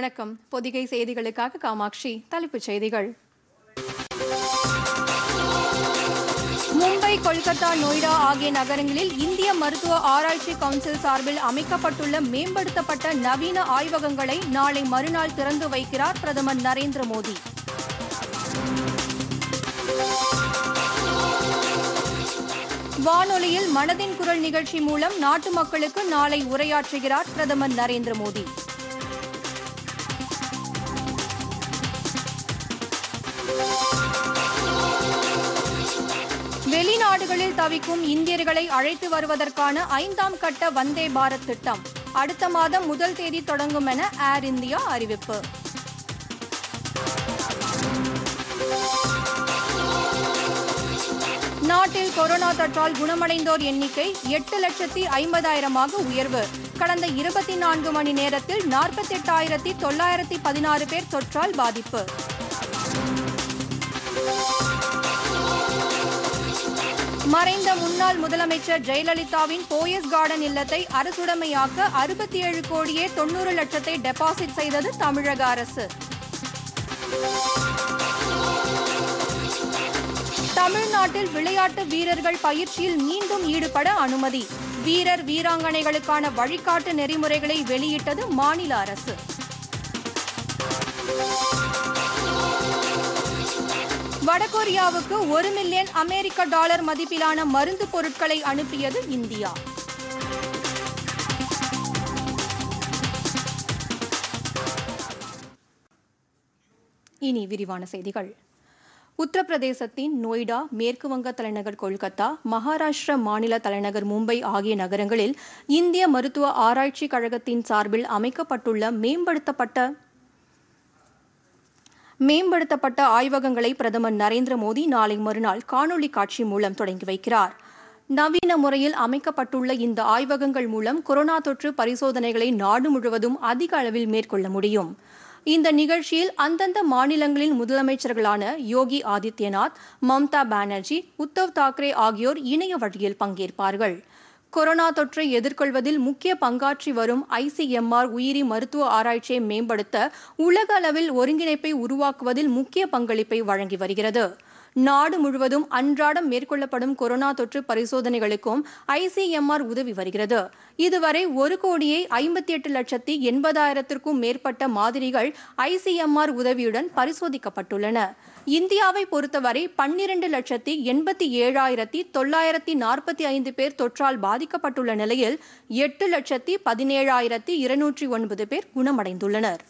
வணக்கம் பொதிகை செய்திகளுக்காக காமாட்சி தலைப்புச் செய்திகள் மும்பை கொல்கத்தா நொய்டா ஆகிய நகரங்களில் இந்திய மருத்துவ ஆராய்ச்சி கவுன்சில் சார்பில் அமைக்கப்பட்டுள்ள மேம்படுத்தப்பட்ட நவீன ஆய்வகங்களை நாளை மறுநாள் திறந்து வைக்கிறார் பிரதமர் நரேந்திர மோடி வானொலியில் மனதின் குரல் நிகழ்ச்சி மூலம் நாட்டு மக்களுக்கு நாளை உரையாற்றுகிறார் பிரதமர் நரேந்திர மோடி வெளிநாடுகளில் தவிக்கும் இந்தியர்களை அழைத்து வருவதற்கான ஐந்தாம் கட்ட வந்தே பாரத் திட்டம் அடுத்த மாதம் முதல் தேதி தொடங்கும் என ஏர் இந்தியா அறிவிப்பு நாட்டில் கொரோனா தொற்றால் குணமடைந்தோர் எண்ணிக்கை எட்டு லட்சத்தி ஐம்பதாயிரமாக உயர்வு கடந்த இருபத்தி நான்கு மணி நேரத்தில் நாற்பத்தி எட்டாயிரத்தி தொள்ளாயிரத்தி பதினாறு பேர் தொற்றால் பாதிப்பு மறைந்த முன்னாள் முதலமைச்சர் ஜெயலலிதாவின் போயஸ் கார்டன் இல்லத்தை அரசுடைமையாக்க அறுபத்தி ஏழு கோடியே தொன்னூறு லட்சத்தை டெபாசிட் செய்தது தமிழக அரசு தமிழ்நாட்டில் விளையாட்டு வீரர்கள் பயிற்சியில் மீண்டும் ஈடுபட அனுமதி வீரர் வீராங்கனைகளுக்கான வழிகாட்டு நெறிமுறைகளை வெளியிட்டது மாநில அரசு வடகொரியாவுக்கு ஒரு மில்லியன் அமெரிக்க டாலர் மதிப்பிலான மருந்து பொருட்களை அனுப்பியது இந்தியா இனி விரிவான செய்திகள் உத்தரப்பிரதேசத்தின் நொய்டா மேற்குவங்க தலைநகர் கொல்கத்தா மகாராஷ்டிர மாநில தலைநகர் மும்பை ஆகிய நகரங்களில் இந்திய மருத்துவ ஆராய்ச்சி கழகத்தின் சார்பில் அமைக்கப்பட்டுள்ள மேம்படுத்தப்பட்ட மேம்படுத்தப்பட்ட ஆய்வகங்களை பிரதமர் நரேந்திர மோடி நாளை மறுநாள் காணொலி காட்சி மூலம் தொடங்கி வைக்கிறார் நவீன முறையில் அமைக்கப்பட்டுள்ள இந்த ஆய்வகங்கள் மூலம் கொரோனா தொற்று பரிசோதனைகளை நாடு முழுவதும் அதிக அளவில் மேற்கொள்ள முடியும் இந்த நிகழ்ச்சியில் அந்தந்த மாநிலங்களின் முதலமைச்சர்களான யோகி ஆதித்யநாத் மம்தா பானர்ஜி உத்தவ் தாக்கரே ஆகியோர் இணைய வழியில் பங்கேற்பார்கள் கொரோனா தொற்றை எதிர்கொள்வதில் முக்கிய பங்காற்றி வரும் ஐசிஎம்ஆர் உயிரி மருத்துவ ஆராய்ச்சியை மேம்படுத்த உலக அளவில் ஒருங்கிணைப்பை உருவாக்குவதில் முக்கிய பங்களிப்பை வழங்கி வருகிறது நாடு முழுவதும் அன்றாடம் மேற்கொள்ளப்படும் கொரோனா தொற்று பரிசோதனைகளுக்கும் ஐசிஎம்ஆர் உதவி வருகிறது இதுவரை ஒரு கோடியே ஐம்பத்தி எட்டு லட்சத்தி எண்பதாயிரத்திற்கும் மேற்பட்ட மாதிரிகள் ஐசிஎம்ஆர் உதவியுடன் பரிசோதிக்கப்பட்டுள்ளன இந்தியாவை பொறுத்தவரை பன்னிரண்டு லட்சத்தி எண்பத்தி ஏழாயிரத்தி தொள்ளாயிரத்தி நாற்பத்தி ஐந்து பேர் தொற்றால் பாதிக்கப்பட்டுள்ள நிலையில் எட்டு லட்சத்தி பதினேழாயிரத்தி இருநூற்றி ஒன்பது பேர் குணமடைந்துள்ளனர்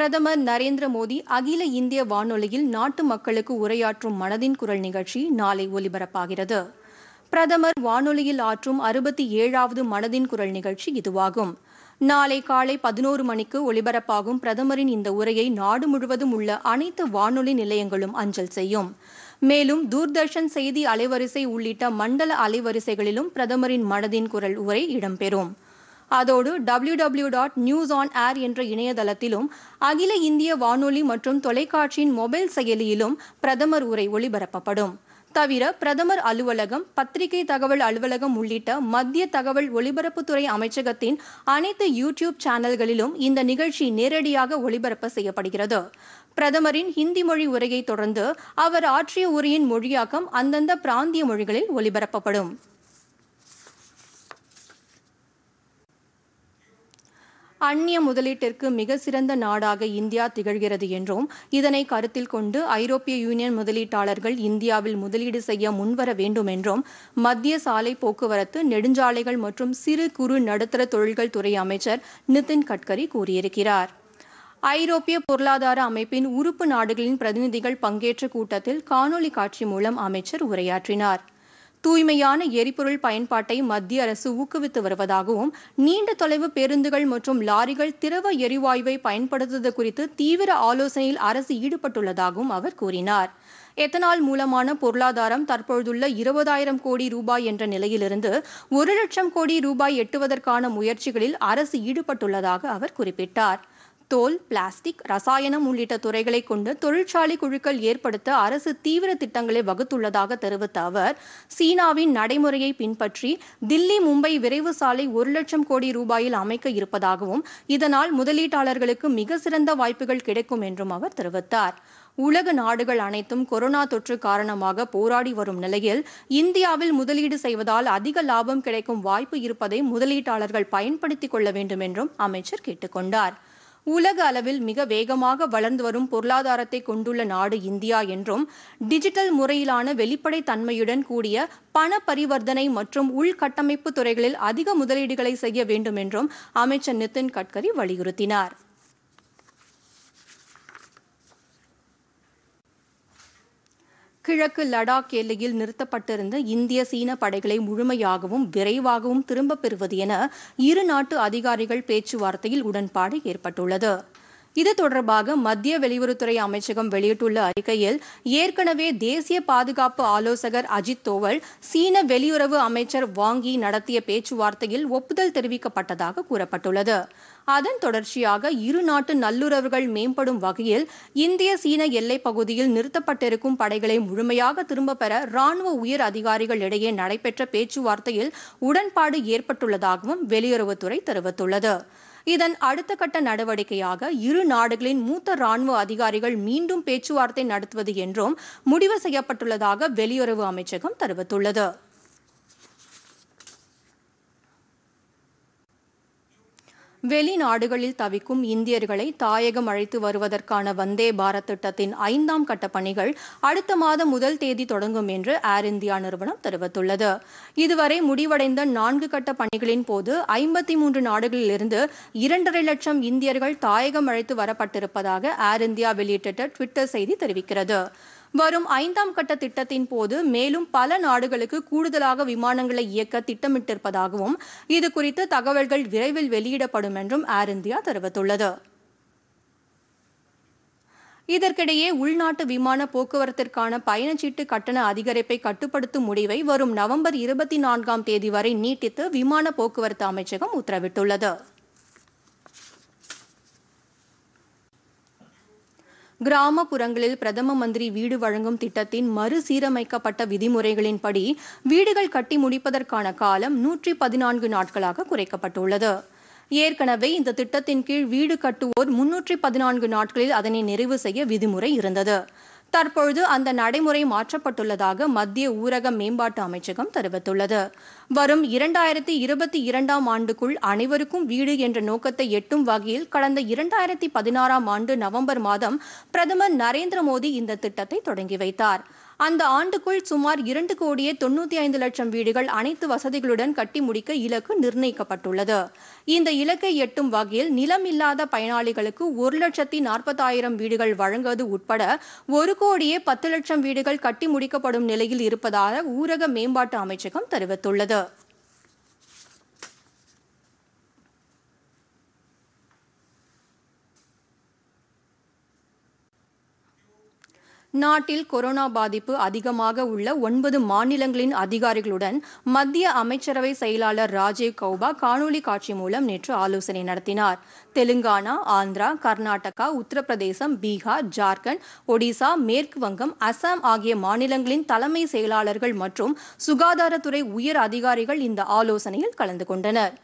பிரதமர் நரேந்திர மோடி அகில இந்திய வானொலியில் நாட்டு மக்களுக்கு உரையாற்றும் மனதின் குரல் நிகழ்ச்சி நாளை ஒலிபரப்பாகிறது பிரதமர் வானொலியில் ஆற்றும் அறுபத்தி ஏழாவது மனதின் குரல் நிகழ்ச்சி இதுவாகும் நாளை காலை பதினோரு மணிக்கு ஒலிபரப்பாகும் பிரதமரின் இந்த உரையை நாடு முழுவதும் உள்ள அனைத்து வானொலி நிலையங்களும் அஞ்சல் செய்யும் மேலும் தூர்தர்ஷன் செய்தி அலைவரிசை உள்ளிட்ட மண்டல அலைவரிசைகளிலும் பிரதமரின் மனதின் குரல் உரை இடம்பெறும் அதோடு W W dot news on air என்ற இணையதளத்திலும் அகில இந்திய வானொலி மற்றும் தொலைக்காட்சியின் மொபைல் செயலியிலும் பிரதமர் உரை ஒளிபரப்பப்படும் தவிர பிரதமர் அலுவலகம் பத்திரிகை தகவல் அலுவலகம் உள்ளிட்ட மத்திய தகவல் ஒலிபரப்புத்துறை அமைச்சகத்தின் அனைத்து யூடியூப் சேனல்களிலும் இந்த நிகழ்ச்சி நேரடியாக ஒளிபரப்பு செய்யப்படுகிறது பிரதமரின் ஹிந்தி மொழி உரையை தொடர்ந்து அவர் ஆற்றிய உரையின் மொழியாக்கம் அந்தந்த பிராந்திய மொழிகளில் ஒலிபரப்பப்படும் அந்நிய முதலீட்டிற்கு மிக சிறந்த நாடாக இந்தியா திகழ்கிறது என்றும் இதனை கருத்தில் கொண்டு ஐரோப்பிய யூனியன் முதலீட்டாளர்கள் இந்தியாவில் முதலீடு செய்ய முன்வர வேண்டும் என்றும் மத்திய சாலை போக்குவரத்து நெடுஞ்சாலைகள் மற்றும் சிறு குறு நடுத்தர தொழில்கள் துறை அமைச்சர் நிதின் கட்கரி கூறியிருக்கிறார் ஐரோப்பிய பொருளாதார அமைப்பின் உறுப்பு நாடுகளின் பிரதிநிதிகள் பங்கேற்ற கூட்டத்தில் காணொலி காட்சி மூலம் அமைச்சர் உரையாற்றினார் தூய்மையான எரிபொருள் பயன்பாட்டை மத்திய அரசு ஊக்குவித்து வருவதாகவும் நீண்ட தொலைவு பேருந்துகள் மற்றும் லாரிகள் திரவ எரிவாயுவை பயன்படுத்துவது குறித்து தீவிர ஆலோசனையில் அரசு ஈடுபட்டுள்ளதாகவும் அவர் கூறினார் எத்தனால் மூலமான பொருளாதாரம் தற்பொழுதுள்ள இருபதாயிரம் கோடி ரூபாய் என்ற நிலையிலிருந்து ஒரு லட்சம் கோடி ரூபாய் எட்டுவதற்கான முயற்சிகளில் அரசு ஈடுபட்டுள்ளதாக அவர் குறிப்பிட்டார் தோல் பிளாஸ்டிக் ரசாயனம் உள்ளிட்ட துறைகளை கொண்டு தொழிற்சாலை குழுக்கள் ஏற்படுத்த அரசு தீவிர திட்டங்களை வகுத்துள்ளதாக தெரிவித்த அவர் சீனாவின் நடைமுறையை பின்பற்றி தில்லி மும்பை விரைவு சாலை ஒரு லட்சம் கோடி ரூபாயில் அமைக்க இருப்பதாகவும் இதனால் முதலீட்டாளர்களுக்கு மிக சிறந்த வாய்ப்புகள் கிடைக்கும் என்றும் அவர் தெரிவித்தார் உலக நாடுகள் அனைத்தும் கொரோனா தொற்று காரணமாக போராடி வரும் நிலையில் இந்தியாவில் முதலீடு செய்வதால் அதிக லாபம் கிடைக்கும் வாய்ப்பு இருப்பதை முதலீட்டாளர்கள் பயன்படுத்திக் கொள்ள வேண்டும் என்றும் அமைச்சர் கேட்டுக்கொண்டார் உலக அளவில் மிக வேகமாக வளர்ந்து வரும் பொருளாதாரத்தை கொண்டுள்ள நாடு இந்தியா என்றும் டிஜிட்டல் முறையிலான வெளிப்படை தன்மையுடன் கூடிய பண பரிவர்த்தனை மற்றும் உள்கட்டமைப்பு துறைகளில் அதிக முதலீடுகளை செய்ய வேண்டும் என்றும் அமைச்சர் நிதின் கட்கரி வலியுறுத்தினார் கிழக்கு லடாக் எல்லையில் நிறுத்தப்பட்டிருந்த இந்திய சீன படைகளை முழுமையாகவும் விரைவாகவும் திரும்பப் பெறுவது என இரு நாட்டு அதிகாரிகள் பேச்சுவார்த்தையில் உடன்பாடு ஏற்பட்டுள்ளது இது தொடர்பாக மத்திய வெளியுறவுத்துறை அமைச்சகம் வெளியிட்டுள்ள அறிக்கையில் ஏற்கனவே தேசிய பாதுகாப்பு ஆலோசகர் அஜித் தோவல் சீன வெளியுறவு அமைச்சர் வாங்கி நடத்திய பேச்சுவார்த்தையில் ஒப்புதல் தெரிவிக்கப்பட்டதாக கூறப்பட்டுள்ளது அதன் தொடர்ச்சியாக இரு நாட்டு நல்லுறவுகள் மேம்படும் வகையில் இந்திய சீன எல்லைப் பகுதியில் நிறுத்தப்பட்டிருக்கும் படைகளை முழுமையாக திரும்பப் பெற ராணுவ உயர் அதிகாரிகள் இடையே நடைபெற்ற பேச்சுவார்த்தையில் உடன்பாடு ஏற்பட்டுள்ளதாகவும் வெளியுறவுத்துறை தெரிவித்துள்ளது இதன் அடுத்த கட்ட நடவடிக்கையாக இரு நாடுகளின் மூத்த ராணுவ அதிகாரிகள் மீண்டும் பேச்சுவார்த்தை நடத்துவது என்றும் முடிவு செய்யப்பட்டுள்ளதாக வெளியுறவு அமைச்சகம் தெரிவித்துள்ளது வெளிநாடுகளில் தவிக்கும் இந்தியர்களை தாயகம் அழைத்து வருவதற்கான வந்தே பாரத் திட்டத்தின் ஐந்தாம் கட்ட பணிகள் அடுத்த மாதம் முதல் தேதி தொடங்கும் என்று ஏர் இந்தியா நிறுவனம் தெரிவித்துள்ளது இதுவரை முடிவடைந்த நான்கு கட்ட பணிகளின் போது ஐம்பத்தி மூன்று நாடுகளிலிருந்து இரண்டரை லட்சம் இந்தியர்கள் தாயகம் அழைத்து வரப்பட்டிருப்பதாக ஏர் இந்தியா வெளியிட்ட ட்விட்டர் செய்தி தெரிவிக்கிறது வரும் ஐந்தாம் கட்ட திட்டத்தின் போது மேலும் பல நாடுகளுக்கு கூடுதலாக விமானங்களை இயக்க திட்டமிட்டிருப்பதாகவும் இதுகுறித்து தகவல்கள் விரைவில் வெளியிடப்படும் என்றும் ஏர் இந்தியா தெரிவித்துள்ளது இதற்கிடையே உள்நாட்டு விமான போக்குவரத்திற்கான பயணச்சீட்டு கட்டண அதிகரிப்பை கட்டுப்படுத்தும் முடிவை வரும் நவம்பர் இருபத்தி நான்காம் தேதி வரை நீட்டித்து விமான போக்குவரத்து அமைச்சகம் உத்தரவிட்டுள்ளது கிராமப்புறங்களில் பிரதம மந்திரி வீடு வழங்கும் திட்டத்தின் மறுசீரமைக்கப்பட்ட விதிமுறைகளின்படி வீடுகள் கட்டி முடிப்பதற்கான காலம் நூற்றி பதினான்கு நாட்களாக குறைக்கப்பட்டுள்ளது ஏற்கனவே இந்த திட்டத்தின் கீழ் வீடு கட்டுவோர் முன்னூற்றி பதினான்கு நாட்களில் அதனை நிறைவு செய்ய விதிமுறை இருந்தது தற்பொழுது அந்த நடைமுறை மாற்றப்பட்டுள்ளதாக மத்திய ஊரக மேம்பாட்டு அமைச்சகம் தெரிவித்துள்ளது வரும் இரண்டாயிரத்தி இருபத்தி இரண்டாம் ஆண்டுக்குள் அனைவருக்கும் வீடு என்ற நோக்கத்தை எட்டும் வகையில் கடந்த இரண்டாயிரத்தி பதினாறாம் ஆண்டு நவம்பர் மாதம் பிரதமர் நரேந்திர மோடி இந்த திட்டத்தை தொடங்கி வைத்தார் அந்த ஆண்டுக்குள் சுமார் இரண்டு கோடியே தொண்ணூற்றி ஐந்து லட்சம் வீடுகள் அனைத்து வசதிகளுடன் கட்டி முடிக்க இலக்கு நிர்ணயிக்கப்பட்டுள்ளது இந்த இலக்கை எட்டும் வகையில் நிலம் இல்லாத பயனாளிகளுக்கு ஒரு லட்சத்தி நாற்பதாயிரம் வீடுகள் வழங்குவது உட்பட ஒரு கோடியே பத்து லட்சம் வீடுகள் கட்டி முடிக்கப்படும் நிலையில் இருப்பதாக ஊரக மேம்பாட்டு அமைச்சகம் தெரிவித்துள்ளது நாட்டில் கொரோனா பாதிப்பு அதிகமாக உள்ள ஒன்பது மாநிலங்களின் அதிகாரிகளுடன் மத்திய அமைச்சரவை செயலாளர் ராஜீவ் கௌபா காணொலி காட்சி மூலம் நேற்று ஆலோசனை நடத்தினார் தெலுங்கானா ஆந்திரா கர்நாடகா உத்தரப்பிரதேசம் பீகார் ஜார்க்கண்ட் ஒடிசா மேற்கு வங்கம் அசாம் ஆகிய மாநிலங்களின் தலைமை செயலாளர்கள் மற்றும் சுகாதாரத்துறை உயர் அதிகாரிகள் இந்த ஆலோசனையில் கலந்து கொண்டனர்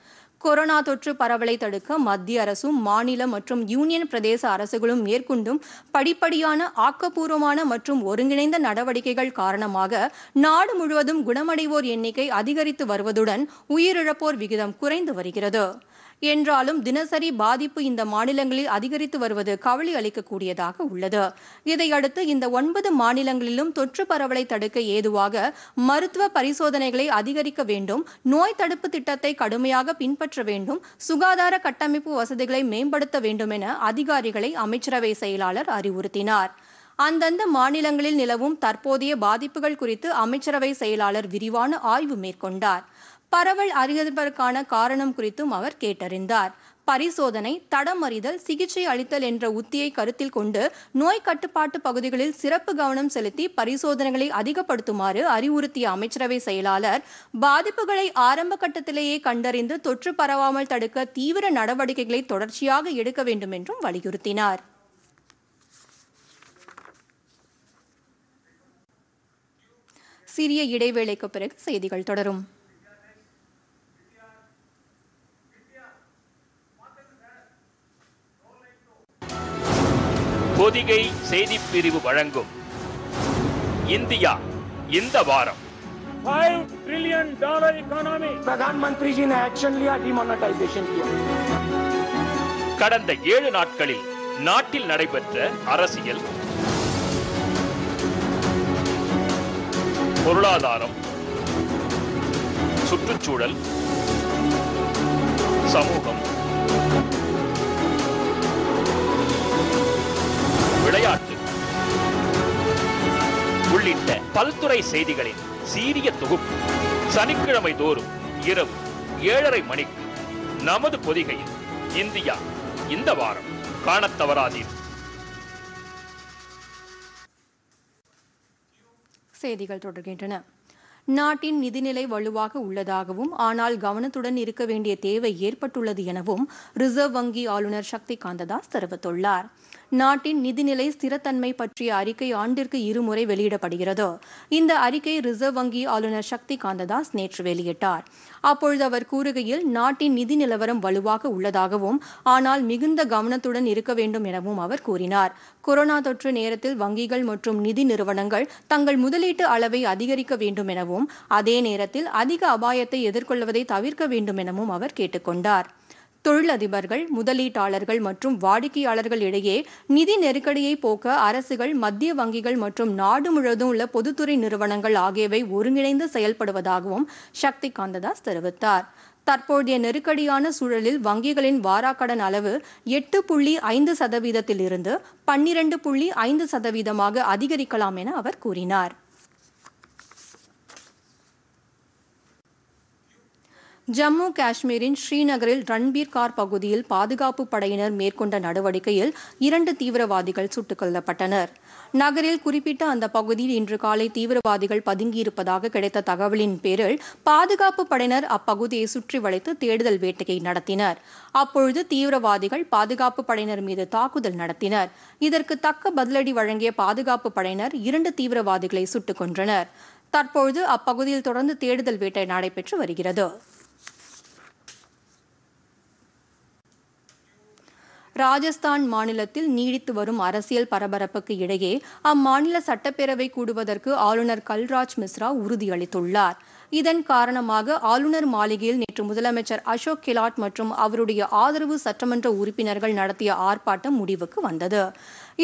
கொரோனா தொற்று பரவலை தடுக்க மத்திய அரசும் மாநில மற்றும் யூனியன் பிரதேச அரசுகளும் மேற்கொண்டும் படிப்படியான ஆக்கப்பூர்வமான மற்றும் ஒருங்கிணைந்த நடவடிக்கைகள் காரணமாக நாடு முழுவதும் குணமடைவோர் எண்ணிக்கை அதிகரித்து வருவதுடன் உயிரிழப்போர் விகிதம் குறைந்து வருகிறது என்றாலும் தினசரி பாதிப்பு இந்த மாநிலங்களில் அதிகரித்து வருவது கவலை அளிக்கக்கூடியதாக உள்ளது இதையடுத்து இந்த ஒன்பது மாநிலங்களிலும் தொற்று பரவலை தடுக்க ஏதுவாக மருத்துவ பரிசோதனைகளை அதிகரிக்க வேண்டும் நோய் தடுப்பு திட்டத்தை கடுமையாக பின்பற்ற வேண்டும் சுகாதார கட்டமைப்பு வசதிகளை மேம்படுத்த வேண்டும் என அதிகாரிகளை அமைச்சரவை செயலாளர் அறிவுறுத்தினார் அந்தந்த மாநிலங்களில் நிலவும் தற்போதைய பாதிப்புகள் குறித்து அமைச்சரவை செயலாளர் விரிவான ஆய்வு மேற்கொண்டார் பரவல் அறியதற்கான காரணம் குறித்தும் அவர் கேட்டறிந்தார் பரிசோதனை தடம் அறிதல் சிகிச்சை அளித்தல் என்ற உத்தியை கருத்தில் கொண்டு நோய் கட்டுப்பாட்டு பகுதிகளில் சிறப்பு கவனம் செலுத்தி பரிசோதனைகளை அதிகப்படுத்துமாறு அறிவுறுத்திய அமைச்சரவை செயலாளர் பாதிப்புகளை ஆரம்ப கட்டத்திலேயே கண்டறிந்து தொற்று பரவாமல் தடுக்க தீவிர நடவடிக்கைகளை தொடர்ச்சியாக எடுக்க வேண்டும் என்றும் வலியுறுத்தினார் சிறிய இடைவேளைக்கு பிறகு செய்திகள் தொடரும் பொதிகை செய்தி பிரிவு வழங்கும் இந்தியா இந்த வாரம் கடந்த ஏழு நாட்களில் நாட்டில் நடைபெற்ற அரசியல் பொருளாதாரம் சுற்றுச்சூழல் சமூகம் விளையாட்டு உள்ளிட்ட பல்துறை செய்திகளின் சீரிய தொகுப்பு சனிக்கிழமை தோறும் இரவு ஏழரை மணிக்கு நமது பொதிகையில் இந்தியா இந்த வாரம் காணத் தவறாதீர் செய்திகள் தொடர்கின்றன நாட்டின் நிதிநிலை வலுவாக உள்ளதாகவும் ஆனால் கவனத்துடன் இருக்க வேண்டிய தேவை ஏற்பட்டுள்ளது எனவும் ரிசர்வ் வங்கி ஆளுநர் சக்தி காந்ததாஸ் தெரிவித்துள்ளார் நாட்டின் நிதிநிலை ஸ்திரத்தன்மை பற்றிய அறிக்கை ஆண்டிற்கு இருமுறை வெளியிடப்படுகிறது இந்த அறிக்கை ரிசர்வ் வங்கி ஆளுநர் சக்தி காந்ததாஸ் நேற்று வெளியிட்டார் அப்பொழுது அவர் கூறுகையில் நாட்டின் நிதி நிலவரம் வலுவாக உள்ளதாகவும் ஆனால் மிகுந்த கவனத்துடன் இருக்க வேண்டும் எனவும் அவர் கூறினார் கொரோனா தொற்று நேரத்தில் வங்கிகள் மற்றும் நிதி நிறுவனங்கள் தங்கள் முதலீட்டு அளவை அதிகரிக்க வேண்டும் எனவும் அதே நேரத்தில் அதிக அபாயத்தை எதிர்கொள்வதை தவிர்க்க வேண்டும் எனவும் அவர் கேட்டுக்கொண்டார் தொழிலதிபர்கள் முதலீட்டாளர்கள் மற்றும் வாடிக்கையாளர்கள் இடையே நிதி நெருக்கடியை போக்க அரசுகள் மத்திய வங்கிகள் மற்றும் நாடு முழுவதும் உள்ள பொதுத்துறை நிறுவனங்கள் ஆகியவை ஒருங்கிணைந்து செயல்படுவதாகவும் சக்தி காந்ததாஸ் தெரிவித்தார் தற்போதைய நெருக்கடியான சூழலில் வங்கிகளின் வாராக்கடன் அளவு எட்டு புள்ளி ஐந்து சதவீதத்திலிருந்து பன்னிரண்டு புள்ளி ஐந்து சதவீதமாக அதிகரிக்கலாம் என அவர் கூறினார் ஜம்மு காஷ்மீரின் ஸ்ரீநகரில் ரன்பீர்கார் பகுதியில் பாதுகாப்பு படையினர் மேற்கொண்ட நடவடிக்கையில் இரண்டு தீவிரவாதிகள் சுட்டுக் கொல்லப்பட்டனர் நகரில் குறிப்பிட்ட அந்த பகுதியில் இன்று காலை தீவிரவாதிகள் பதுங்கியிருப்பதாக கிடைத்த தகவலின் பேரில் பாதுகாப்பு படையினர் அப்பகுதியை சுற்றி வளைத்து தேடுதல் வேட்டையை நடத்தினர் அப்பொழுது தீவிரவாதிகள் பாதுகாப்பு படையினர் மீது தாக்குதல் நடத்தினர் இதற்கு தக்க பதிலடி வழங்கிய பாதுகாப்பு படையினர் இரண்டு தீவிரவாதிகளை சுட்டுக் கொன்றனர் தற்பொழுது அப்பகுதியில் தொடர்ந்து தேடுதல் வேட்டை நடைபெற்று வருகிறது ராஜஸ்தான் மாநிலத்தில் நீடித்து வரும் அரசியல் பரபரப்புக்கு இடையே அம்மாநில சட்டப்பேரவை கூடுவதற்கு ஆளுநர் கல்ராஜ் மிஸ்ரா உறுதியளித்துள்ளார் இதன் காரணமாக ஆளுநர் மாளிகையில் நேற்று முதலமைச்சர் அசோக் கெலாட் மற்றும் அவருடைய ஆதரவு சட்டமன்ற உறுப்பினர்கள் நடத்திய ஆர்ப்பாட்டம் முடிவுக்கு வந்தது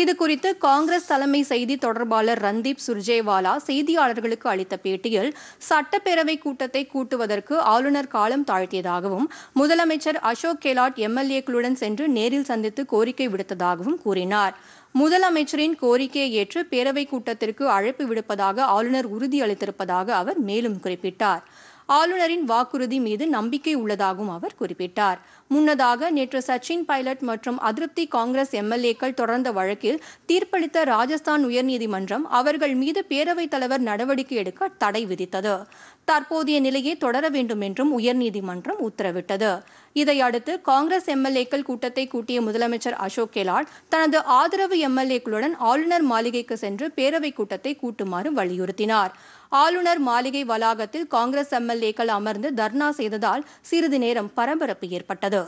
இது குறித்து காங்கிரஸ் தலைமை செய்தி தொடர்பாளர் ரன்தீப் சுர்ஜேவாலா செய்தியாளர்களுக்கு அளித்த பேட்டியில் சட்டப்பேரவை கூட்டத்தை கூட்டுவதற்கு ஆளுநர் காலம் தாழ்த்தியதாகவும் முதலமைச்சர் அசோக் கெலாட் எம்எல்ஏக்களுடன் சென்று நேரில் சந்தித்து கோரிக்கை விடுத்ததாகவும் கூறினார் முதலமைச்சரின் கோரிக்கையை ஏற்று பேரவைக் கூட்டத்திற்கு அழைப்பு விடுப்பதாக ஆளுநர் உறுதியளித்திருப்பதாக அவர் மேலும் குறிப்பிட்டார் ஆளுநரின் வாக்குறுதி மீது நம்பிக்கை உள்ளதாகவும் அவர் குறிப்பிட்டார் முன்னதாக நேற்று சச்சின் பைலட் மற்றும் அதிருப்தி காங்கிரஸ் எம்எல்ஏக்கள் தொடர்ந்த வழக்கில் தீர்ப்பளித்த ராஜஸ்தான் உயர்நீதிமன்றம் அவர்கள் மீது பேரவைத் தலைவர் நடவடிக்கை எடுக்க தடை விதித்தது தற்போதைய நிலையை தொடர வேண்டும் என்றும் உயர்நீதிமன்றம் உத்தரவிட்டது இதையடுத்து காங்கிரஸ் எம்எல்ஏக்கள் கூட்டத்தை கூட்டிய முதலமைச்சர் அசோக் கெலாட் தனது ஆதரவு எம்எல்ஏக்களுடன் ஆளுநர் மாளிகைக்கு சென்று பேரவைக் கூட்டத்தை கூட்டுமாறு வலியுறுத்தினார் ஆளுநர் மாளிகை வளாகத்தில் காங்கிரஸ் எம்எல்ஏக்கள் அமர்ந்து தர்ணா செய்ததால் சிறிது நேரம் பரபரப்பு ஏற்பட்டது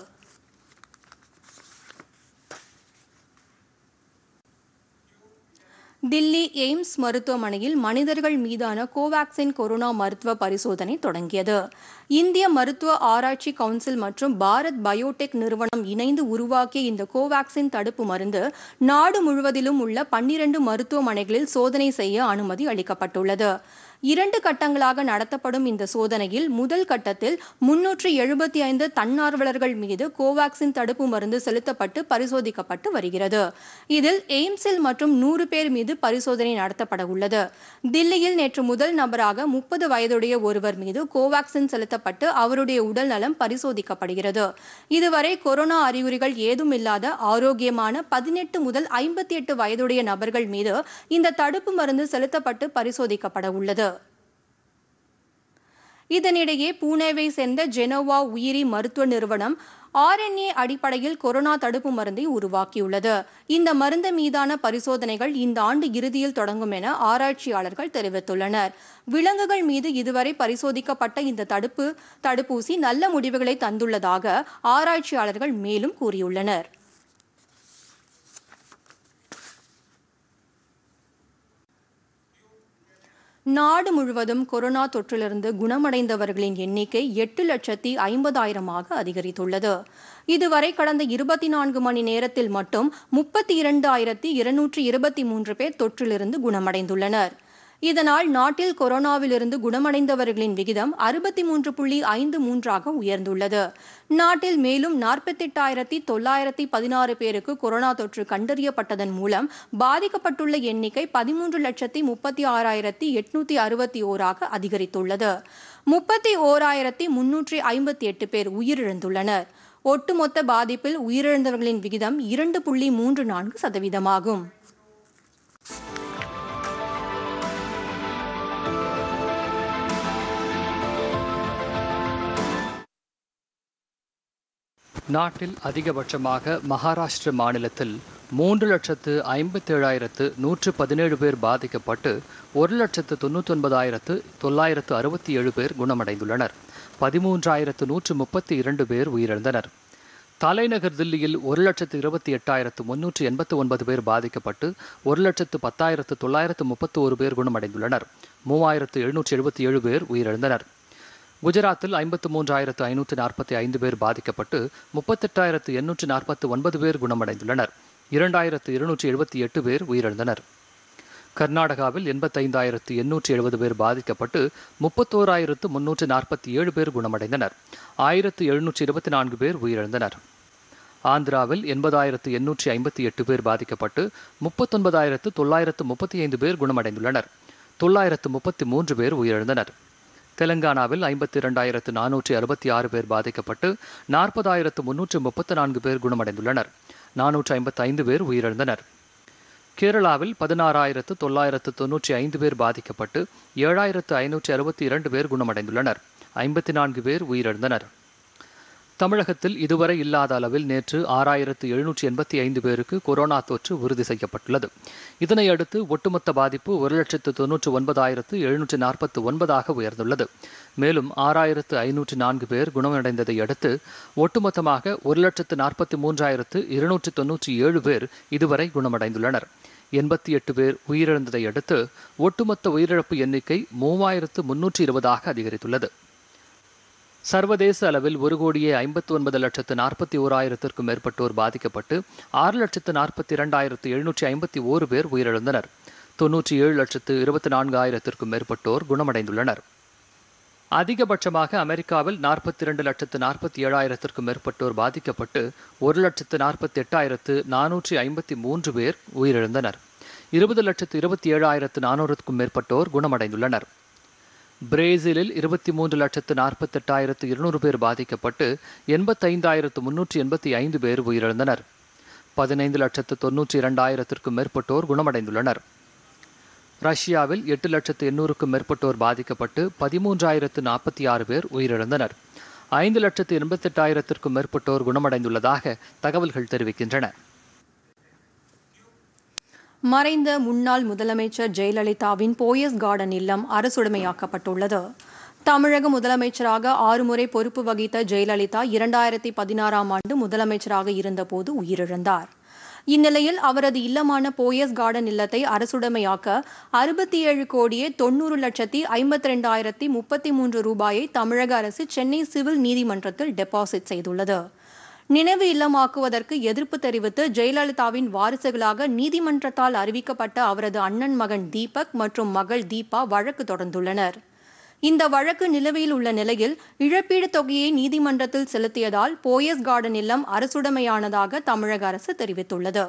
தில்லி எய்ம்ஸ் மருத்துவமனையில் மனிதர்கள் மீதான கோவாக்சின் கொரோனா மருத்துவ பரிசோதனை தொடங்கியது இந்திய மருத்துவ ஆராய்ச்சி கவுன்சில் மற்றும் பாரத் பயோடெக் நிறுவனம் இணைந்து உருவாக்கிய இந்த கோவாக்சின் தடுப்பு மருந்து நாடு முழுவதிலும் உள்ள பன்னிரண்டு மருத்துவமனைகளில் சோதனை செய்ய அனுமதி அளிக்கப்பட்டுள்ளது இரண்டு கட்டங்களாக நடத்தப்படும் இந்த சோதனையில் முதல் கட்டத்தில் முன்னூற்றி எழுபத்தி ஐந்து தன்னார்வலர்கள் மீது கோவாக்சின் தடுப்பு மருந்து செலுத்தப்பட்டு பரிசோதிக்கப்பட்டு வருகிறது இதில் எய்ம்ஸில் மற்றும் நூறு பேர் மீது பரிசோதனை நடத்தப்பட உள்ளது தில்லியில் நேற்று முதல் நபராக முப்பது வயதுடைய ஒருவர் மீது கோவாக்சின் செலுத்தப்பட்டு அவருடைய உடல்நலம் பரிசோதிக்கப்படுகிறது இதுவரை கொரோனா அறிகுறிகள் ஏதும் இல்லாத ஆரோக்கியமான பதினெட்டு முதல் ஐம்பத்தி எட்டு வயதுடைய நபர்கள் மீது இந்த தடுப்பு மருந்து செலுத்தப்பட்டு பரிசோதிக்கப்பட உள்ளது இதனிடையே பூனேவை சேர்ந்த ஜெனோவா உயிரி மருத்துவ நிறுவனம் ஆர்என்ஏ அடிப்படையில் கொரோனா தடுப்பு மருந்தை உருவாக்கியுள்ளது இந்த மருந்து மீதான பரிசோதனைகள் இந்த ஆண்டு இறுதியில் தொடங்கும் என ஆராய்ச்சியாளர்கள் தெரிவித்துள்ளனர் விலங்குகள் மீது இதுவரை பரிசோதிக்கப்பட்ட இந்த தடுப்பு தடுப்பூசி நல்ல முடிவுகளை தந்துள்ளதாக ஆராய்ச்சியாளர்கள் மேலும் கூறியுள்ளனர் நாடு முழுவதும் கொரோனா தொற்றிலிருந்து குணமடைந்தவர்களின் எண்ணிக்கை எட்டு லட்சத்தி ஐம்பதாயிரமாக அதிகரித்துள்ளது இதுவரை கடந்த இருபத்தி நான்கு மணி நேரத்தில் மட்டும் முப்பத்தி இரண்டு ஆயிரத்தி இருநூற்றி இருபத்தி மூன்று பேர் தொற்றிலிருந்து குணமடைந்துள்ளனர் இதனால் நாட்டில் கொரோனாவிலிருந்து குணமடைந்தவர்களின் விகிதம் அறுபத்தி மூன்று புள்ளி ஐந்து மூன்றாக உயர்ந்துள்ளது நாட்டில் மேலும் நாற்பத்தெட்டாயிரத்தி தொள்ளாயிரத்தி பதினாறு பேருக்கு கொரோனா தொற்று கண்டறியப்பட்டதன் மூலம் பாதிக்கப்பட்டுள்ள எண்ணிக்கை பதிமூன்று லட்சத்தி முப்பத்தி ஆறாயிரத்தி எட்நூத்தி அறுபத்தி ஓராக அதிகரித்துள்ளது முப்பத்தி ஓராயிரத்தி முன்னூற்றி ஐம்பத்தி எட்டு பேர் உயிரிழந்துள்ளனர் ஒட்டுமொத்த பாதிப்பில் உயிரிழந்தவர்களின் விகிதம் இரண்டு புள்ளி மூன்று நான்கு சதவீதமாகும் நாட்டில் அதிகபட்சமாக மகாராஷ்டிர மாநிலத்தில் மூன்று லட்சத்து ஐம்பத்தேழாயிரத்து நூற்று பதினேழு பேர் பாதிக்கப்பட்டு ஒரு லட்சத்து ஒன்பதாயிரத்து தொள்ளாயிரத்து அறுபத்தி ஏழு பேர் குணமடைந்துள்ளனர் பதிமூன்றாயிரத்து நூற்று முப்பத்தி இரண்டு பேர் உயிரிழந்தனர் தலைநகர் தில்லியில் ஒரு லட்சத்து இருபத்தி எட்டாயிரத்து முன்னூற்று எண்பத்து ஒன்பது பேர் பாதிக்கப்பட்டு ஒரு லட்சத்து பத்தாயிரத்து தொள்ளாயிரத்து முப்பத்து ஒரு பேர் குணமடைந்துள்ளனர் மூவாயிரத்து எழுநூற்று எழுபத்தி ஏழு பேர் உயிரிழந்தனர் குஜராத்தில் ஐம்பத்து மூன்றாயிரத்து ஐநூற்று நாற்பத்தி ஐந்து பேர் பாதிக்கப்பட்டு முப்பத்தெட்டாயிரத்து எண்ணூற்று நாற்பத்து ஒன்பது பேர் குணமடைந்துள்ளனர் இரண்டாயிரத்து இருநூற்றி எழுபத்தி எட்டு பேர் உயிரிழந்தனர் கர்நாடகாவில் எண்பத்தைந்தாயிரத்து எண்ணூற்றி எழுபது பேர் பாதிக்கப்பட்டு முப்பத்தோராயிரத்து முன்னூற்று நாற்பத்தி ஏழு பேர் குணமடைந்தனர் ஆயிரத்து எழுநூற்றி இருபத்தி நான்கு பேர் உயிரிழந்தனர் ஆந்திராவில் எண்பதாயிரத்து எண்ணூற்றி ஐம்பத்தி எட்டு பேர் பாதிக்கப்பட்டு முப்பத்தொன்பதாயிரத்து தொள்ளாயிரத்து முப்பத்தி ஐந்து பேர் குணமடைந்துள்ளனர் தொள்ளாயிரத்து முப்பத்தி மூன்று பேர் உயிரிழந்தனர் தெலங்கானாவில் ஐம்பத்தி இரண்டாயிரத்து நானூற்றி அறுபத்தி ஆறு பேர் பாதிக்கப்பட்டு நாற்பதாயிரத்து முன்னூற்று முப்பத்தி நான்கு பேர் குணமடைந்துள்ளனர் நானூற்று ஐந்து பேர் உயிரிழந்தனர் கேரளாவில் பதினாறாயிரத்து தொள்ளாயிரத்து தொன்னூற்றி ஐந்து பேர் பாதிக்கப்பட்டு ஏழாயிரத்து ஐநூற்றி அறுபத்தி இரண்டு பேர் குணமடைந்துள்ளனர் ஐம்பத்தி நான்கு பேர் உயிரிழந்தனர் தமிழகத்தில் இதுவரை இல்லாத அளவில் நேற்று ஆறாயிரத்து எழுநூற்றி எண்பத்தி ஐந்து பேருக்கு கொரோனா தொற்று உறுதி செய்யப்பட்டுள்ளது இதனையடுத்து ஒட்டுமொத்த பாதிப்பு ஒரு லட்சத்து தொன்னூற்று ஒன்பதாயிரத்து எழுநூற்று நாற்பத்து ஒன்பதாக உயர்ந்துள்ளது மேலும் ஆறாயிரத்து ஐநூற்று நான்கு பேர் குணமடைந்ததை அடுத்து ஒட்டுமொத்தமாக ஒரு லட்சத்து நாற்பத்தி மூன்றாயிரத்து இருநூற்று தொன்னூற்றி ஏழு பேர் இதுவரை குணமடைந்துள்ளனர் எண்பத்தி எட்டு பேர் உயிரிழந்ததை அடுத்து ஒட்டுமொத்த உயிரிழப்பு எண்ணிக்கை மூவாயிரத்து முன்னூற்றி இருபதாக அதிகரித்துள்ளது சர்வதேச அளவில் ஒரு கோடியே ஐம்பத்தி ஒன்பது லட்சத்து நாற்பத்தி ஓராயிரத்திற்கும் மேற்பட்டோர் பாதிக்கப்பட்டு ஆறு லட்சத்து நாற்பத்தி இரண்டாயிரத்து எழுநூற்றி ஐம்பத்தி ஓரு பேர் உயிரிழந்தனர் தொன்னூற்றி ஏழு லட்சத்து இருபத்தி நான்கு ஆயிரத்திற்கும் மேற்பட்டோர் குணமடைந்துள்ளனர் அதிகபட்சமாக அமெரிக்காவில் நாற்பத்தி இரண்டு லட்சத்து நாற்பத்தி ஏழாயிரத்திற்கும் மேற்பட்டோர் பாதிக்கப்பட்டு ஒரு லட்சத்து நாற்பத்தி எட்டாயிரத்து நானூற்றி ஐம்பத்தி மூன்று பேர் உயிரிழந்தனர் இருபது லட்சத்து இருபத்தி ஏழாயிரத்து நானூறுக்கும் மேற்பட்டோர் குணமடைந்துள்ளனர் பிரேசிலில் இருபத்தி மூன்று லட்சத்து நாற்பத்தெட்டாயிரத்து இருநூறு பேர் பாதிக்கப்பட்டு எண்பத்தைந்தாயிரத்து முன்னூற்றி எண்பத்தி ஐந்து பேர் உயிரிழந்தனர் பதினைந்து லட்சத்து தொன்னூற்றி இரண்டாயிரத்திற்கும் மேற்பட்டோர் குணமடைந்துள்ளனர் ரஷ்யாவில் எட்டு லட்சத்து எண்ணூறுக்கும் மேற்பட்டோர் பாதிக்கப்பட்டு பதிமூன்றாயிரத்து நாற்பத்தி ஆறு பேர் உயிரிழந்தனர் ஐந்து லட்சத்து எண்பத்தெட்டாயிரத்திற்கும் மேற்பட்டோர் குணமடைந்துள்ளதாக தகவல்கள் தெரிவிக்கின்றன மறைந்த முன்னாள் முதலமைச்சர் ஜெயலலிதாவின் போயஸ் கார்டன் இல்லம் அரசுடைமையாக்கப்பட்டுள்ளது தமிழக முதலமைச்சராக ஆறு முறை பொறுப்பு வகித்த ஜெயலலிதா இரண்டாயிரத்தி பதினாறாம் ஆண்டு முதலமைச்சராக இருந்தபோது உயிரிழந்தார் இந்நிலையில் அவரது இல்லமான போயஸ் கார்டன் இல்லத்தை அரசுடைமையாக்க அறுபத்தி ஏழு கோடியே தொன்னூறு லட்சத்தி ஐம்பத்தி ரெண்டாயிரத்தி முப்பத்தி மூன்று ரூபாயை தமிழக அரசு சென்னை சிவில் நீதிமன்றத்தில் டெபாசிட் செய்துள்ளது நினைவு இல்லமாக்குவதற்கு எதிர்ப்பு தெரிவித்து ஜெயலலிதாவின் வாரிசுகளாக நீதிமன்றத்தால் அறிவிக்கப்பட்ட அவரது அண்ணன் மகன் தீபக் மற்றும் மகள் தீபா வழக்கு தொடர்ந்துள்ளனர் இந்த வழக்கு நிலுவையில் உள்ள நிலையில் இழப்பீடு தொகையை நீதிமன்றத்தில் செலுத்தியதால் போயஸ் கார்டன் இல்லம் அரசுடைமையானதாக தமிழக அரசு தெரிவித்துள்ளது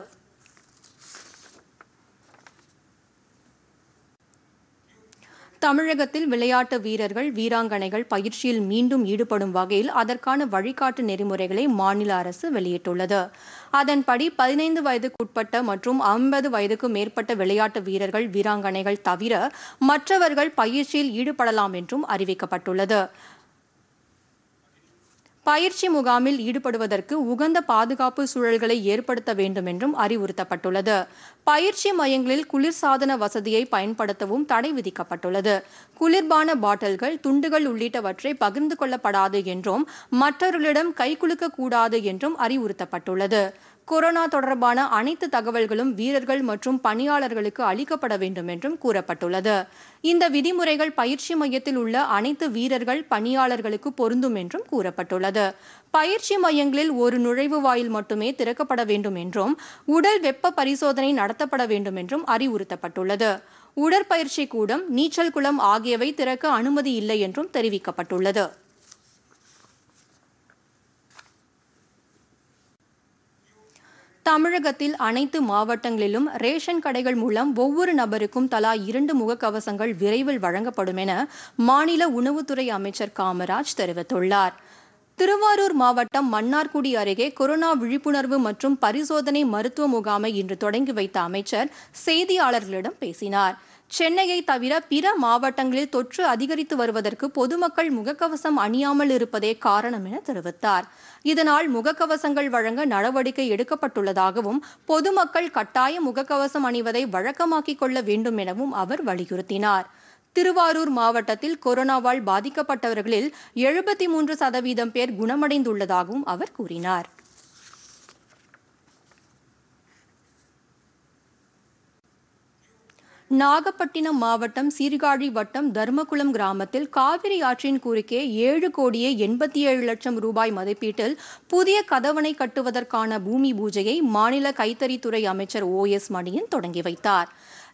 தமிழகத்தில் விளையாட்டு வீரர்கள் வீராங்கனைகள் பயிற்சியில் மீண்டும் ஈடுபடும் வகையில் அதற்கான வழிகாட்டு நெறிமுறைகளை மாநில அரசு வெளியிட்டுள்ளது அதன்படி பதினைந்து வயதுக்குட்பட்ட மற்றும் ஐம்பது வயதுக்கு மேற்பட்ட விளையாட்டு வீரர்கள் வீராங்கனைகள் தவிர மற்றவர்கள் பயிற்சியில் ஈடுபடலாம் என்றும் அறிவிக்கப்பட்டுள்ளது பயிற்சி முகாமில் ஈடுபடுவதற்கு உகந்த பாதுகாப்பு சூழல்களை ஏற்படுத்த வேண்டும் என்றும் அறிவுறுத்தப்பட்டுள்ளது பயிற்சி மையங்களில் குளிர்சாதன வசதியை பயன்படுத்தவும் தடை விதிக்கப்பட்டுள்ளது குளிர்பான பாட்டில்கள் துண்டுகள் உள்ளிட்டவற்றை பகிர்ந்து கொள்ளப்படாது என்றும் மற்றவர்களிடம் கை கூடாது என்றும் அறிவுறுத்தப்பட்டுள்ளது கொரோனா தொடர்பான அனைத்து தகவல்களும் வீரர்கள் மற்றும் பணியாளர்களுக்கு அளிக்கப்பட வேண்டும் என்றும் கூறப்பட்டுள்ளது இந்த விதிமுறைகள் பயிற்சி மையத்தில் உள்ள அனைத்து வீரர்கள் பணியாளர்களுக்கு பொருந்தும் என்றும் கூறப்பட்டுள்ளது பயிற்சி மையங்களில் ஒரு நுழைவு வாயில் மட்டுமே திறக்கப்பட வேண்டும் என்றும் உடல் வெப்ப பரிசோதனை நடத்தப்பட வேண்டும் என்றும் அறிவுறுத்தப்பட்டுள்ளது உடற்பயிற்சி கூடம் நீச்சல் குளம் ஆகியவை திறக்க அனுமதி இல்லை என்றும் தெரிவிக்கப்பட்டுள்ளது தமிழகத்தில் அனைத்து மாவட்டங்களிலும் ரேஷன் கடைகள் மூலம் ஒவ்வொரு நபருக்கும் தலா இரண்டு முகக்கவசங்கள் விரைவில் வழங்கப்படும் என மாநில உணவுத்துறை அமைச்சர் காமராஜ் தெரிவித்துள்ளார் திருவாரூர் மாவட்டம் மன்னார்குடி அருகே கொரோனா விழிப்புணர்வு மற்றும் பரிசோதனை மருத்துவ முகாமை இன்று தொடங்கி வைத்த அமைச்சர் செய்தியாளர்களிடம் பேசினார் சென்னையை தவிர பிற மாவட்டங்களில் தொற்று அதிகரித்து வருவதற்கு பொதுமக்கள் முகக்கவசம் அணியாமல் இருப்பதே காரணம் என தெரிவித்தார் இதனால் முகக்கவசங்கள் வழங்க நடவடிக்கை எடுக்கப்பட்டுள்ளதாகவும் பொதுமக்கள் கட்டாய முகக்கவசம் அணிவதை வழக்கமாக்கிக் கொள்ள வேண்டும் எனவும் அவர் வலியுறுத்தினார் திருவாரூர் மாவட்டத்தில் கொரோனாவால் பாதிக்கப்பட்டவர்களில் எழுபத்தி மூன்று சதவீதம் பேர் குணமடைந்துள்ளதாகவும் அவர் கூறினார் நாகப்பட்டினம் மாவட்டம் சீர்காழி வட்டம் தர்மகுளம் கிராமத்தில் காவிரி ஆற்றின் குறுக்கே ஏழு கோடியே எண்பத்தி ஏழு லட்சம் ரூபாய் மதிப்பீட்டில் புதிய கதவணை கட்டுவதற்கான பூமி பூஜையை மாநில கைத்தறித்துறை அமைச்சர் ஓ எஸ் மணியன் தொடங்கி வைத்தார்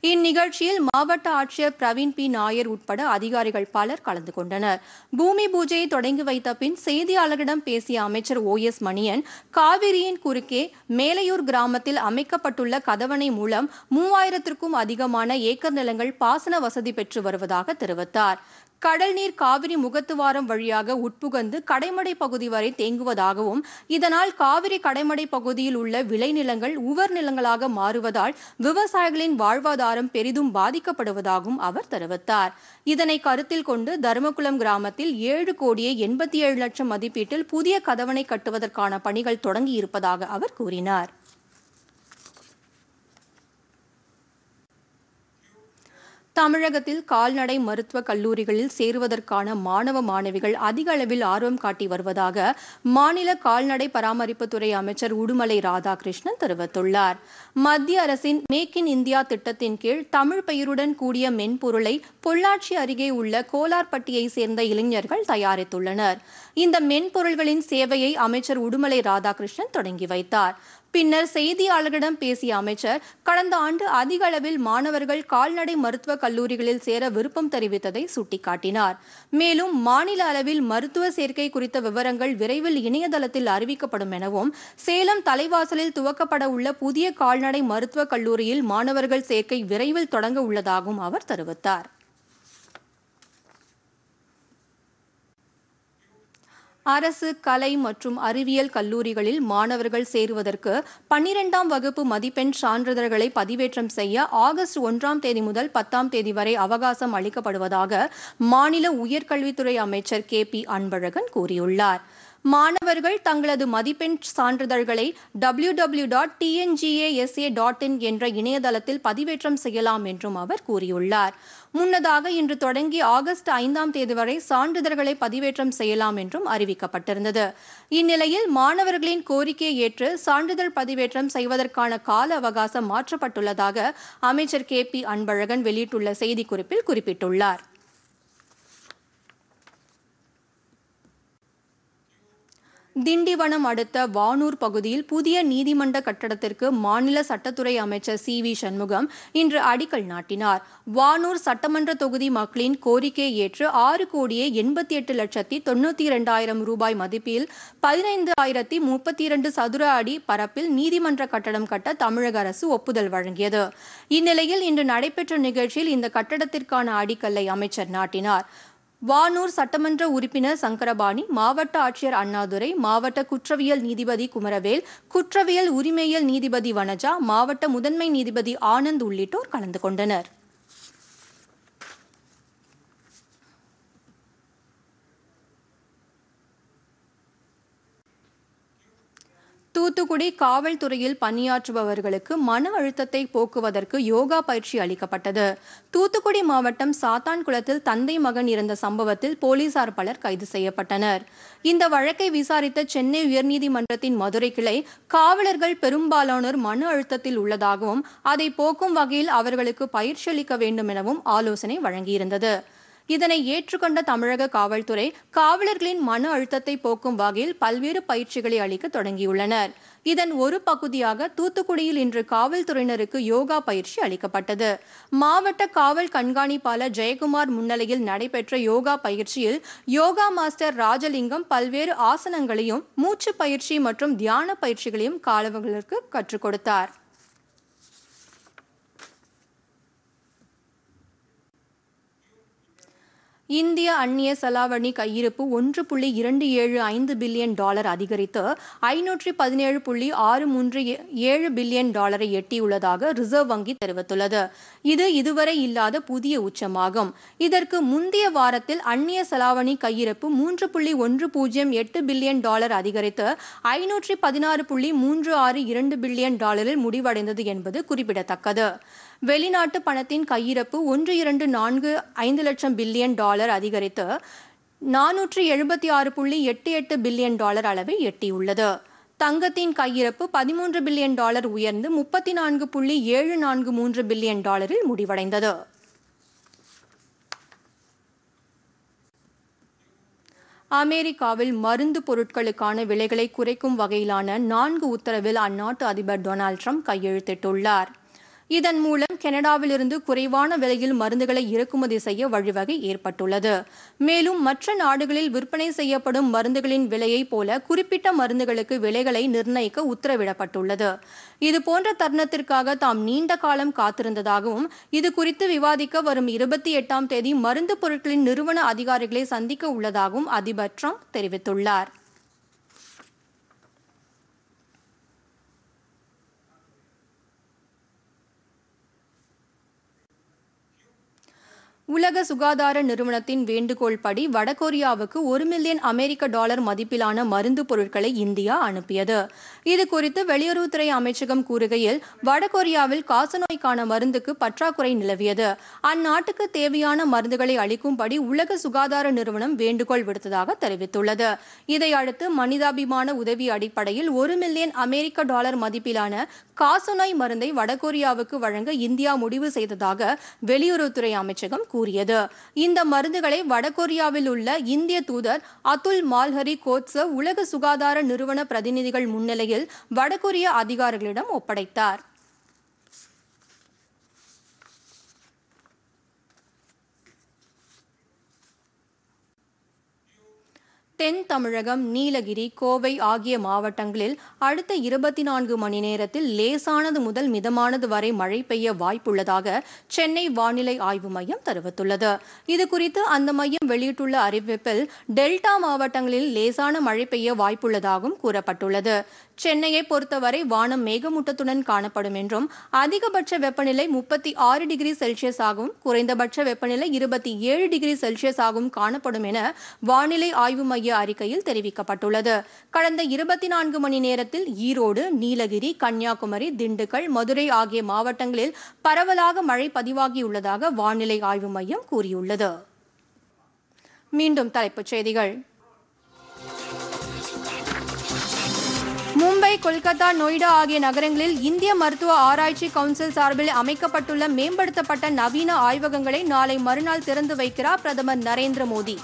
இந்நிகழ்ச்சியில் மாவட்ட ஆட்சியர் பிரவீன் பி நாயர் உட்பட அதிகாரிகள் பலர் கலந்து கொண்டனர் பூமி பூஜையை தொடங்கி வைத்த பின் செய்தியாளர்களிடம் பேசிய அமைச்சர் ஓ எஸ் மணியன் காவிரியின் குறுக்கே மேலையூர் கிராமத்தில் அமைக்கப்பட்டுள்ள கதவணை மூலம் மூவாயிரத்திற்கும் அதிகமான ஏக்கர் நிலங்கள் பாசன வசதி பெற்று வருவதாக தெரிவித்தார் கடல் நீர் காவிரி முகத்துவாரம் வழியாக உட்புகந்து கடைமடை பகுதி வரை தேங்குவதாகவும் இதனால் காவிரி கடைமடை பகுதியில் உள்ள விளைநிலங்கள் உவர் நிலங்களாக மாறுவதால் விவசாயிகளின் வாழ்வாதாரம் பெரிதும் பாதிக்கப்படுவதாகவும் அவர் தெரிவித்தார் இதனை கருத்தில் கொண்டு தருமகுளம் கிராமத்தில் ஏழு கோடியே எண்பத்தி ஏழு லட்சம் மதிப்பீட்டில் புதிய கதவணை கட்டுவதற்கான பணிகள் தொடங்கியிருப்பதாக அவர் கூறினார் தமிழகத்தில் கால்நடை மருத்துவ கல்லூரிகளில் சேருவதற்கான மாணவ மாணவிகள் அதிக அளவில் ஆர்வம் காட்டி வருவதாக மாநில கால்நடை பராமரிப்புத்துறை அமைச்சர் உடுமலை ராதாகிருஷ்ணன் தெரிவித்துள்ளார் மத்திய அரசின் மேக் இன் இந்தியா திட்டத்தின் கீழ் தமிழ் பெயருடன் கூடிய மென்பொருளை பொள்ளாச்சி அருகே உள்ள கோலார்பட்டியை சேர்ந்த இளைஞர்கள் தயாரித்துள்ளனர் இந்த மென்பொருள்களின் சேவையை அமைச்சர் உடுமலை ராதாகிருஷ்ணன் தொடங்கி வைத்தார் பின்னர் செய்தியாளர்களிடம் பேசிய அமைச்சர் கடந்த ஆண்டு அதிக அளவில் மாணவர்கள் கால்நடை மருத்துவக் கல்லூரிகளில் சேர விருப்பம் தெரிவித்ததை சுட்டிக்காட்டினார் மேலும் மாநில அளவில் மருத்துவ சேர்க்கை குறித்த விவரங்கள் விரைவில் இணையதளத்தில் அறிவிக்கப்படும் எனவும் சேலம் தலைவாசலில் துவக்கப்பட உள்ள புதிய கால்நடை மருத்துவக் கல்லூரியில் மாணவர்கள் சேர்க்கை விரைவில் தொடங்க உள்ளதாகவும் அவர் தெரிவித்தார் அரசு கலை மற்றும் அறிவியல் கல்லூரிகளில் மாணவர்கள் சேருவதற்கு பன்னிரெண்டாம் வகுப்பு மதிப்பெண் சான்றிதழ்களை பதிவேற்றம் செய்ய ஆகஸ்ட் ஒன்றாம் தேதி முதல் பத்தாம் தேதி வரை அவகாசம் அளிக்கப்படுவதாக மாநில உயர்கல்வித்துறை அமைச்சர் கே பி அன்பழகன் கூறியுள்ளார் மாணவர்கள் தங்களது மதிப்பெண் சான்றிதழ்களை W W dot TNGASA dot in என்ற இணையதளத்தில் பதிவேற்றம் செய்யலாம் என்றும் அவர் கூறியுள்ளார் முன்னதாக இன்று தொடங்கி ஆகஸ்ட் ஐந்தாம் தேதி வரை சான்றிதழ்களை பதிவேற்றம் செய்யலாம் என்றும் அறிவிக்கப்பட்டிருந்தது இந்நிலையில் மாணவர்களின் கோரிக்கையை ஏற்று சான்றிதழ் பதிவேற்றம் செய்வதற்கான கால அவகாசம் மாற்றப்பட்டுள்ளதாக அமைச்சர் கே பி அன்பழகன் வெளியிட்டுள்ள செய்திக்குறிப்பில் குறிப்பிட்டுள்ளார் திண்டிவனம் அடுத்த வானூர் பகுதியில் புதிய நீதிமன்ற கட்டடத்திற்கு மாநில சட்டத்துறை அமைச்சர் சி வி சண்முகம் இன்று அடிக்கல் நாட்டினார் வானூர் சட்டமன்ற தொகுதி மக்களின் கோரிக்கையை ஏற்று ஆறு கோடியே எண்பத்தி எட்டு லட்சத்தி தொன்னூத்தி இரண்டாயிரம் ரூபாய் மதிப்பில் பதினைந்து ஆயிரத்தி முப்பத்தி இரண்டு சதுர அடி பரப்பில் நீதிமன்ற கட்டடம் கட்ட தமிழக அரசு ஒப்புதல் வழங்கியது இந்நிலையில் இன்று நடைபெற்ற நிகழ்ச்சியில் இந்த கட்டடத்திற்கான அடிக்கல்லை அமைச்சர் நாட்டினார் வானூர் சட்டமன்ற உறுப்பினர் சங்கரபாணி மாவட்ட ஆட்சியர் அண்ணாதுரை மாவட்ட குற்றவியல் நீதிபதி குமரவேல் குற்றவியல் உரிமையியல் நீதிபதி வனஜா மாவட்ட முதன்மை நீதிபதி ஆனந்த் உள்ளிட்டோர் கலந்து கொண்டனர் தூத்துக்குடி காவல்துறையில் பணியாற்றுபவர்களுக்கு மன அழுத்தத்தை போக்குவதற்கு யோகா பயிற்சி அளிக்கப்பட்டது தூத்துக்குடி மாவட்டம் சாத்தான்குளத்தில் தந்தை மகன் இருந்த சம்பவத்தில் போலீசார் பலர் கைது செய்யப்பட்டனர் இந்த வழக்கை விசாரித்த சென்னை உயர்நீதிமன்றத்தின் மதுரை கிளை காவலர்கள் பெரும்பாலானோர் மன அழுத்தத்தில் உள்ளதாகவும் அதை போக்கும் வகையில் அவர்களுக்கு பயிற்சி அளிக்க வேண்டும் எனவும் ஆலோசனை வழங்கியிருந்தது இதனை ஏற்றுக்கொண்ட தமிழக காவல்துறை காவலர்களின் மன அழுத்தத்தை போக்கும் வகையில் பல்வேறு பயிற்சிகளை அளிக்க தொடங்கியுள்ளனர் இதன் ஒரு பகுதியாக தூத்துக்குடியில் இன்று காவல்துறையினருக்கு யோகா பயிற்சி அளிக்கப்பட்டது மாவட்ட காவல் கண்காணிப்பாளர் ஜெயக்குமார் முன்னிலையில் நடைபெற்ற யோகா பயிற்சியில் யோகா மாஸ்டர் ராஜலிங்கம் பல்வேறு ஆசனங்களையும் மூச்சு பயிற்சி மற்றும் தியான பயிற்சிகளையும் காலவர்களுக்கு கற்றுக் கொடுத்தாா் இந்திய அந்நிய செலாவணி கையிருப்பு ஒன்று புள்ளி இரண்டு ஏழு ஐந்து பில்லியன் டாலர் அதிகரித்து ஐநூற்றி பதினேழு புள்ளி ஆறு மூன்று ஏழு பில்லியன் டாலரை எட்டியுள்ளதாக ரிசர்வ் வங்கி தெரிவித்துள்ளது இது இதுவரை இல்லாத புதிய உச்சமாகும் இதற்கு முந்தைய வாரத்தில் அந்நிய செலாவணி கையிருப்பு மூன்று புள்ளி ஒன்று பூஜ்ஜியம் எட்டு பில்லியன் டாலர் அதிகரித்து ஐநூற்றி பதினாறு புள்ளி மூன்று ஆறு இரண்டு பில்லியன் டாலரில் முடிவடைந்தது என்பது குறிப்பிடத்தக்கது வெளிநாட்டு பணத்தின் கையிருப்பு ஒன்று இரண்டு நான்கு ஐந்து லட்சம் பில்லியன் டாலர் அதிகரித்து நானூற்றி எழுபத்தி ஆறு புள்ளி எட்டு எட்டு பில்லியன் டாலர் அளவை எட்டியுள்ளது தங்கத்தின் கையிருப்பு பதிமூன்று பில்லியன் டாலர் உயர்ந்து முப்பத்தி நான்கு புள்ளி ஏழு நான்கு மூன்று பில்லியன் டாலரில் முடிவடைந்தது அமெரிக்காவில் மருந்து பொருட்களுக்கான விலைகளை குறைக்கும் வகையிலான நான்கு உத்தரவில் அந்நாட்டு அதிபர் டொனால்ட் ட்ரம்ப் கையெழுத்திட்டுள்ளார் இதன் மூலம் கனடாவிலிருந்து குறைவான விலையில் மருந்துகளை இறக்குமதி செய்ய வழிவகை ஏற்பட்டுள்ளது மேலும் மற்ற நாடுகளில் விற்பனை செய்யப்படும் மருந்துகளின் விலையைப் போல குறிப்பிட்ட மருந்துகளுக்கு விலைகளை நிர்ணயிக்க உத்தரவிடப்பட்டுள்ளது இதுபோன்ற தருணத்திற்காக தாம் நீண்ட காலம் காத்திருந்ததாகவும் இது குறித்து விவாதிக்க வரும் இருபத்தி எட்டாம் தேதி மருந்து பொருட்களின் நிறுவன அதிகாரிகளை சந்திக்க உள்ளதாகவும் அதிபர் ட்ரம்ப் தெரிவித்துள்ளார் உலக சுகாதார நிறுவனத்தின் வேண்டுகோள் படி வடகொரியாவுக்கு ஒரு மில்லியன் அமெரிக்க டாலர் மதிப்பிலான மருந்து பொருட்களை இந்தியா அனுப்பியது இது குறித்து வெளியுறவுத்துறை அமைச்சகம் கூறுகையில் வடகொரியாவில் காசநோய்க்கான மருந்துக்கு பற்றாக்குறை நிலவியது அந்நாட்டுக்கு தேவையான மருந்துகளை அளிக்கும்படி உலக சுகாதார நிறுவனம் வேண்டுகோள் விடுத்ததாக தெரிவித்துள்ளது இதையடுத்து மனிதாபிமான உதவி அடிப்படையில் ஒரு மில்லியன் அமெரிக்க டாலர் மதிப்பிலான காசநோய் மருந்தை வடகொரியாவுக்கு வழங்க இந்தியா முடிவு செய்ததாக வெளியுறவுத்துறை அமைச்சகம் கூறியுள்ளது கூறியது இந்த மருந்துகளை வடகொரியாவில் உள்ள இந்திய தூதர் அதுல் மால்ஹரி கோட்ச உலக சுகாதார நிறுவன பிரதிநிதிகள் முன்னிலையில் வடகொரிய அதிகாரிகளிடம் ஒப்படைத்தார் தென் தமிழகம் நீலகிரி கோவை ஆகிய மாவட்டங்களில் அடுத்த இருபத்தி நான்கு மணி நேரத்தில் லேசானது முதல் மிதமானது வரை மழை பெய்ய வாய்ப்புள்ளதாக சென்னை வானிலை ஆய்வு மையம் தெரிவித்துள்ளது இதுகுறித்து அந்த மையம் வெளியிட்டுள்ள அறிவிப்பில் டெல்டா மாவட்டங்களில் லேசான மழை பெய்ய வாய்ப்புள்ளதாகவும் கூறப்பட்டுள்ளது சென்னையை பொறுத்தவரை வானம் மேகமூட்டத்துடன் காணப்படும் என்றும் அதிகபட்ச வெப்பநிலை முப்பத்தி ஆறு டிகிரி செல்சியஸ் ஆகவும் குறைந்தபட்ச வெப்பநிலை இருபத்தி ஏழு டிகிரி செல்சியஸ் ஆகவும் காணப்படும் என வானிலை ஆய்வு மைய அறிக்கையில் தெரிவிக்கப்பட்டுள்ளது கடந்த இருபத்தி நான்கு மணி நேரத்தில் ஈரோடு நீலகிரி கன்னியாகுமரி திண்டுக்கல் மதுரை ஆகிய மாவட்டங்களில் பரவலாக மழை பதிவாகியுள்ளதாக வானிலை ஆய்வு மையம் கூறியுள்ளது மீண்டும் தலைப்புச் செய்திகள் மும்பை கொல்கத்தா நொய்டா ஆகிய நகரங்களில் இந்திய மருத்துவ ஆராய்ச்சி கவுன்சில் சார்பில் அமைக்கப்பட்டுள்ள மேம்படுத்தப்பட்ட நவீன ஆய்வகங்களை நாளை மறுநாள் திறந்து வைக்கிறார் பிரதமர் நரேந்திர மோடி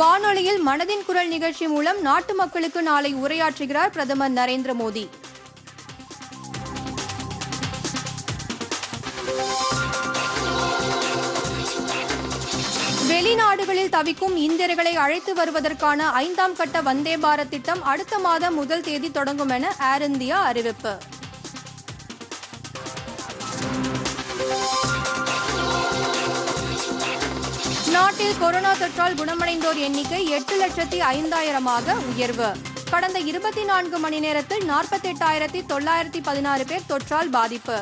வானொலியில் மனதின் குரல் நிகழ்ச்சி மூலம் நாட்டு மக்களுக்கு நாளை உரையாற்றுகிறார் பிரதமர் நரேந்திர மோடி வெளிநாடுகளில் தவிக்கும் இந்தியர்களை அழைத்து வருவதற்கான ஐந்தாம் கட்ட வந்தே பாரத் திட்டம் அடுத்த மாதம் முதல் தேதி தொடங்கும் என ஏர் இந்தியா அறிவிப்பு நாட்டில் கொரோனா தொற்றால் குணமடைந்தோர் எண்ணிக்கை எட்டு லட்சத்தி ஐந்தாயிரமாக உயர்வு கடந்த இருபத்தி நான்கு மணி நேரத்தில் நாற்பத்தி எட்டாயிரத்தி தொள்ளாயிரத்தி பதினாறு பேர் தொற்றால் பாதிப்பு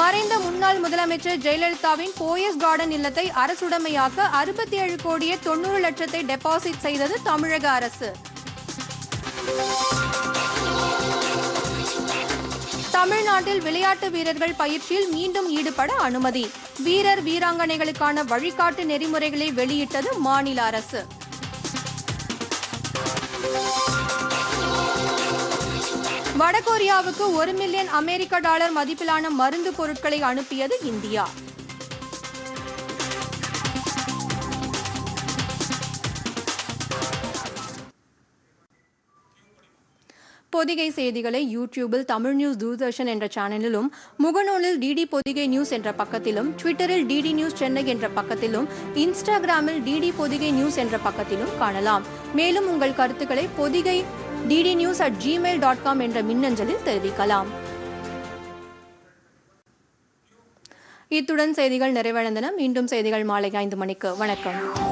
மறைந்த முன்னாள் முதலமைச்சர் ஜெயலலிதாவின் போயஸ் கார்டன் இல்லத்தை அரசுடைமையாக்க அறுபத்தி ஏழு கோடியே தொண்ணூறு லட்சத்தை டெபாசிட் செய்தது தமிழக அரசு தமிழ்நாட்டில் விளையாட்டு வீரர்கள் பயிற்சியில் மீண்டும் ஈடுபட அனுமதி வீரர் வீராங்கனைகளுக்கான வழிகாட்டு நெறிமுறைகளை வெளியிட்டது மாநில அரசு வடகொரியாவுக்கு ஒரு மில்லியன் அமெரிக்க டாலர் மதிப்பிலான மருந்து பொருட்களை அனுப்பியது இந்தியா பொதிகை செய்திகளை யூடியூபில் தமிழ் நியூஸ் தூர்தர்ஷன் என்ற சேனலிலும் முகநூலில் டிடி பொதிகை நியூஸ் என்ற பக்கத்திலும் ட்விட்டரில் டிடி நியூஸ் சென்னை என்ற பக்கத்திலும் இன்ஸ்டாகிராமில் டிடி பொதிகை நியூஸ் என்ற பக்கத்திலும் காணலாம் மேலும் உங்கள் கருத்துக்களை Podhigai DD news at Gmail dot com என்ற மின்னஞ்சலில் தெரிவிக்கலாம் இத்துடன் செய்திகள் நிறைவடைந்தன மீண்டும் செய்திகள் மாலை ஐந்து மணிக்கு வணக்கம்